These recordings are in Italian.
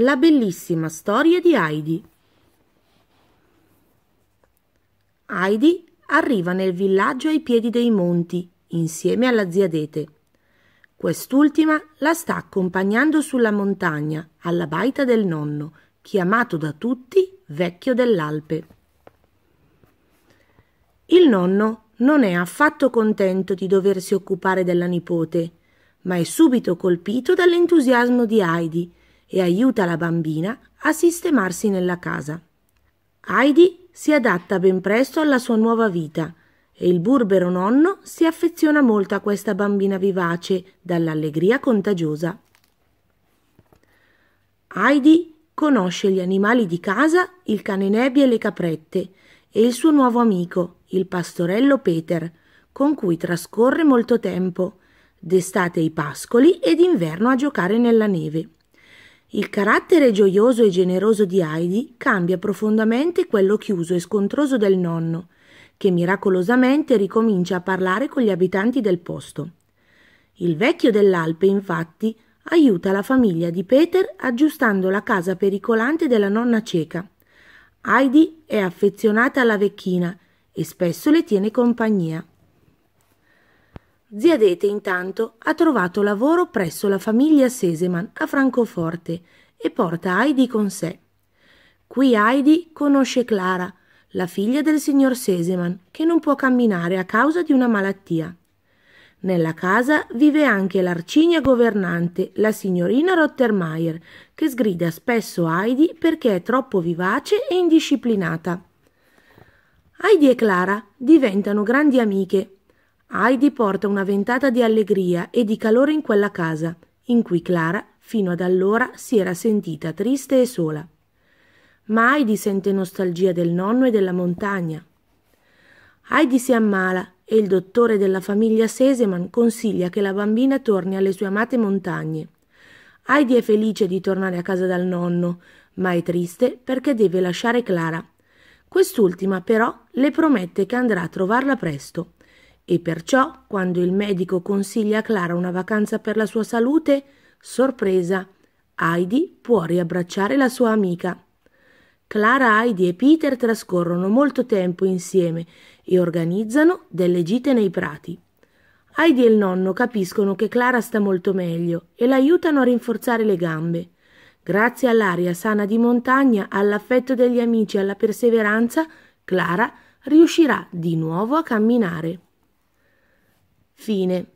La bellissima storia di Heidi. Heidi arriva nel villaggio ai piedi dei monti, insieme alla zia Dete. Quest'ultima la sta accompagnando sulla montagna, alla baita del nonno, chiamato da tutti Vecchio dell'Alpe. Il nonno non è affatto contento di doversi occupare della nipote, ma è subito colpito dall'entusiasmo di Heidi, e aiuta la bambina a sistemarsi nella casa. Heidi si adatta ben presto alla sua nuova vita e il burbero nonno si affeziona molto a questa bambina vivace dall'allegria contagiosa. Heidi conosce gli animali di casa, il cane Nebbia e le caprette, e il suo nuovo amico, il pastorello Peter, con cui trascorre molto tempo, d'estate ai pascoli ed inverno a giocare nella neve. Il carattere gioioso e generoso di Heidi cambia profondamente quello chiuso e scontroso del nonno, che miracolosamente ricomincia a parlare con gli abitanti del posto. Il vecchio dell'Alpe, infatti, aiuta la famiglia di Peter aggiustando la casa pericolante della nonna cieca. Heidi è affezionata alla vecchina e spesso le tiene compagnia. Zia Dete intanto ha trovato lavoro presso la famiglia Seseman a Francoforte e porta Heidi con sé. Qui Heidi conosce Clara, la figlia del signor Seseman, che non può camminare a causa di una malattia. Nella casa vive anche l'arcigna governante, la signorina Rottermeier, che sgrida spesso Heidi perché è troppo vivace e indisciplinata. Heidi e Clara diventano grandi amiche Heidi porta una ventata di allegria e di calore in quella casa, in cui Clara, fino ad allora, si era sentita triste e sola. Ma Heidi sente nostalgia del nonno e della montagna. Heidi si ammala e il dottore della famiglia Seseman consiglia che la bambina torni alle sue amate montagne. Heidi è felice di tornare a casa dal nonno, ma è triste perché deve lasciare Clara. Quest'ultima però le promette che andrà a trovarla presto. E perciò, quando il medico consiglia a Clara una vacanza per la sua salute, sorpresa, Heidi può riabbracciare la sua amica. Clara, Heidi e Peter trascorrono molto tempo insieme e organizzano delle gite nei prati. Heidi e il nonno capiscono che Clara sta molto meglio e l'aiutano a rinforzare le gambe. Grazie all'aria sana di montagna, all'affetto degli amici e alla perseveranza, Clara riuscirà di nuovo a camminare. Fine.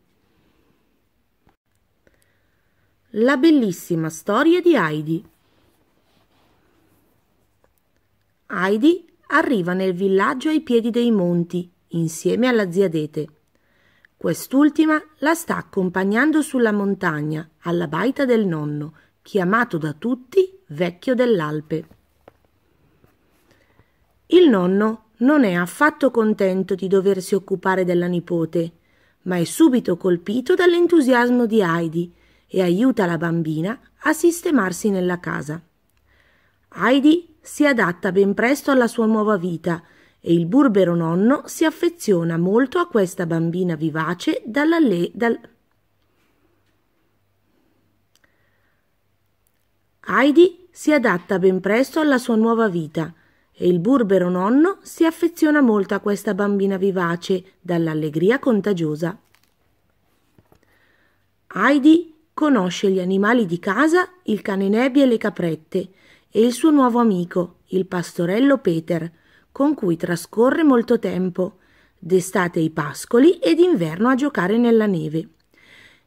La bellissima storia di Heidi. Heidi arriva nel villaggio ai piedi dei monti, insieme alla zia Dete. Quest'ultima la sta accompagnando sulla montagna, alla baita del nonno, chiamato da tutti vecchio dell'Alpe. Il nonno non è affatto contento di doversi occupare della nipote ma è subito colpito dall'entusiasmo di Heidi e aiuta la bambina a sistemarsi nella casa. Heidi si adatta ben presto alla sua nuova vita e il burbero nonno si affeziona molto a questa bambina vivace dalla le... Dal... Heidi si adatta ben presto alla sua nuova vita e il burbero nonno si affeziona molto a questa bambina vivace dall'allegria contagiosa. Heidi conosce gli animali di casa, il cane Nebbia e le caprette, e il suo nuovo amico, il pastorello Peter, con cui trascorre molto tempo, d'estate ai pascoli ed inverno a giocare nella neve.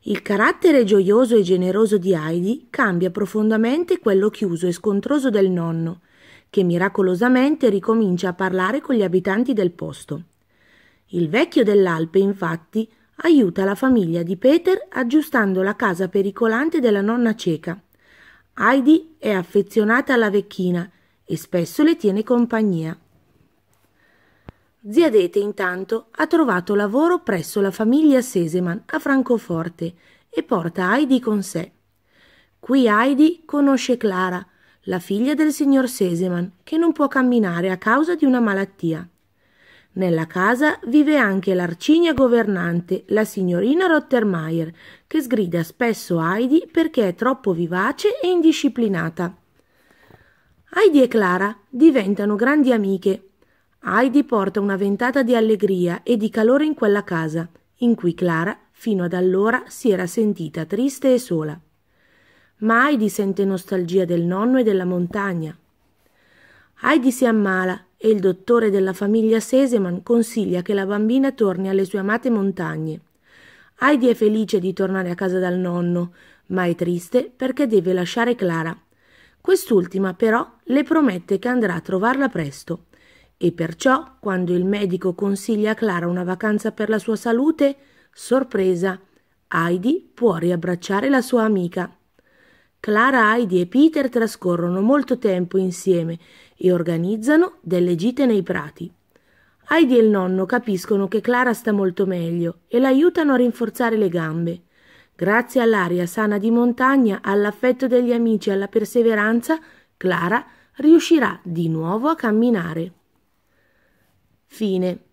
Il carattere gioioso e generoso di Heidi cambia profondamente quello chiuso e scontroso del nonno, che miracolosamente ricomincia a parlare con gli abitanti del posto. Il vecchio dell'Alpe, infatti, aiuta la famiglia di Peter aggiustando la casa pericolante della nonna cieca. Heidi è affezionata alla vecchina e spesso le tiene compagnia. Zia Dete intanto ha trovato lavoro presso la famiglia Seseman a Francoforte e porta Heidi con sé. Qui Heidi conosce Clara, la figlia del signor Seseman, che non può camminare a causa di una malattia. Nella casa vive anche l'arcigna governante, la signorina Rottermeier, che sgrida spesso Heidi perché è troppo vivace e indisciplinata. Heidi e Clara diventano grandi amiche. Heidi porta una ventata di allegria e di calore in quella casa, in cui Clara fino ad allora si era sentita triste e sola ma Heidi sente nostalgia del nonno e della montagna. Heidi si ammala e il dottore della famiglia Seseman consiglia che la bambina torni alle sue amate montagne. Heidi è felice di tornare a casa dal nonno, ma è triste perché deve lasciare Clara. Quest'ultima però le promette che andrà a trovarla presto e perciò, quando il medico consiglia a Clara una vacanza per la sua salute, sorpresa, Heidi può riabbracciare la sua amica. Clara, Heidi e Peter trascorrono molto tempo insieme e organizzano delle gite nei prati. Heidi e il nonno capiscono che Clara sta molto meglio e l'aiutano a rinforzare le gambe. Grazie all'aria sana di montagna, all'affetto degli amici e alla perseveranza, Clara riuscirà di nuovo a camminare. Fine.